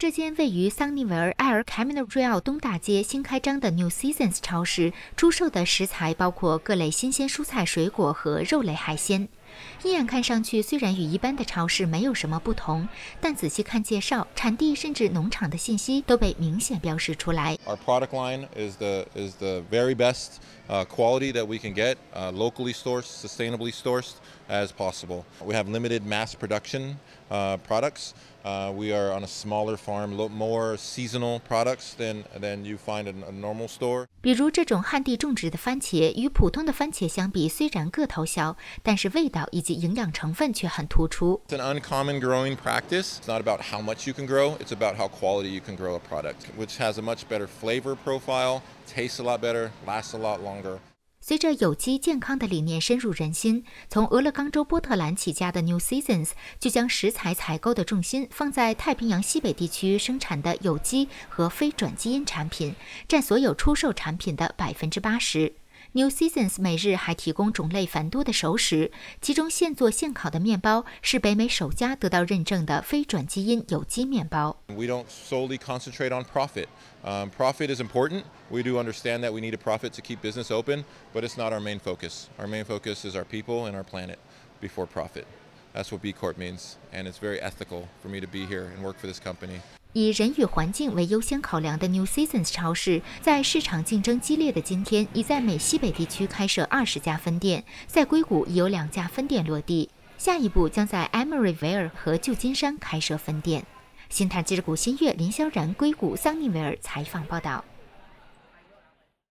这间位于桑尼维尔埃尔凯米诺瑞奥东大街新开张的 New Seasons 超市，出售的食材包括各类新鲜蔬菜、水果和肉类海鲜。一眼看上去，虽然与一般的超市没有什么不同，但仔细看介绍，产地甚至农场的信息都被明显标示出来。Our product line is the is the very best quality that we can get, locally sourced, sustainably sourced as possible. We have limited mass production products. We are on a smaller farm, more seasonal products than than you find in a normal store. 比如这种旱地种植的番茄，与普通的番茄相比，虽然个头小，但是味道。以及营养成分却很突出。It's an uncommon growing practice. It's not about how much you can grow, it's about how quality you can grow a product, which has a much better flavor profile, tastes a lot better, lasts a lot longer. 随着有机健康的理念深入人心，从俄勒冈州波特兰起家的 New Seasons 就将食材采购的重心放在太平洋西北地区生产的有机和非转基因产品，占所有出售产品的百分之八十。New Seasons 每日还提供种类繁多的熟食，其中现做现烤的面包是北美首家得到认证的非转基因有机面包。We don't solely concentrate on profit. Um, profit is important. We do understand that we need a profit to keep business open, but it's not our main focus. Our main focus is our people and our planet before profit. That's what B Corp means, and it's very ethical for me to be here and work for this company. 以人与环境为优先考量的 New Seasons 超市，在市场竞争激烈的今天，已在美西北地区开设二十家分店，在硅谷已有两家分店落地，下一步将在 e m e r y v 尔 l e 和旧金山开设分店。新泰记者古新月、林萧然，硅谷、桑尼维尔采访报道。